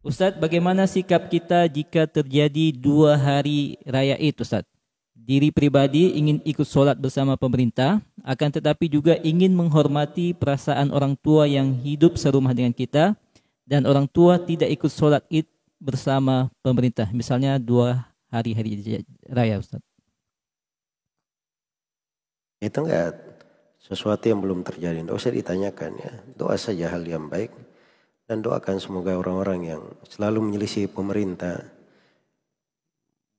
Ustadz, bagaimana sikap kita jika terjadi dua hari raya itu, Ustadz? Diri pribadi ingin ikut sholat bersama pemerintah, akan tetapi juga ingin menghormati perasaan orang tua yang hidup serumah dengan kita, dan orang tua tidak ikut sholat Id bersama pemerintah, misalnya dua hari-hari raya, Ustadz. Itu enggak sesuatu yang belum terjadi, enggak usah ditanyakan ya. Doa saja hal yang baik dan doakan semoga orang-orang yang selalu menyelisih pemerintah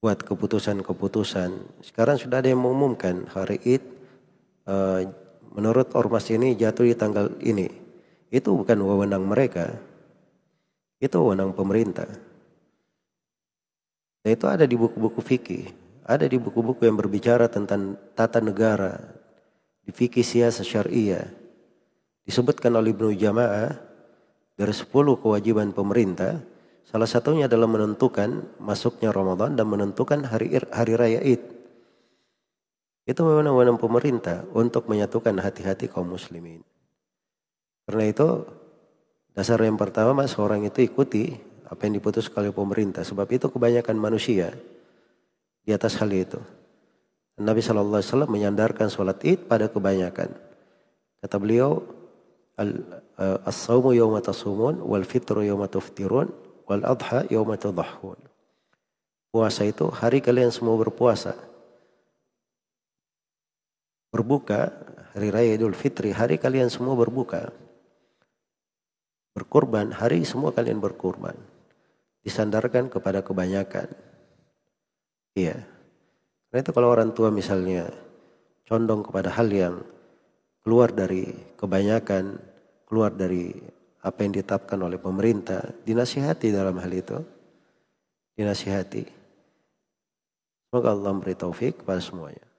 buat keputusan-keputusan. Sekarang sudah ada yang mengumumkan hari Id e, menurut ormas ini jatuh di tanggal ini. Itu bukan wewenang mereka. Itu wewenang pemerintah. Dan itu ada di buku-buku fikih, ada di buku-buku yang berbicara tentang tata negara di fikih siasa syariah. Disebutkan oleh Ibnu Jamaah dari 10 kewajiban pemerintah salah satunya adalah menentukan masuknya Ramadan dan menentukan hari hari raya Id. Itu memang wewenang pemerintah untuk menyatukan hati-hati kaum muslimin. Karena itu dasar yang pertama mas orang itu ikuti apa yang diputus oleh pemerintah sebab itu kebanyakan manusia di atas hal itu. Nabi Shallallahu Alaihi Wasallam menyandarkan sholat id pada kebanyakan. Kata beliau, Eh, as-sawmu yawma tasumun wal fitru yawma tuftirun wal adha yawma tudahun. Puasa itu hari kalian semua berpuasa. Berbuka hari raya Idul Fitri, hari kalian semua berbuka. Berkurban, hari semua kalian berkurban. Disandarkan kepada kebanyakan. Iya. Karena itu kalau orang tua misalnya condong kepada hal yang keluar dari kebanyakan, keluar dari apa yang ditetapkan oleh pemerintah, dinasihati dalam hal itu. Dinasihati. Semoga Allah memberi taufik kepada semuanya.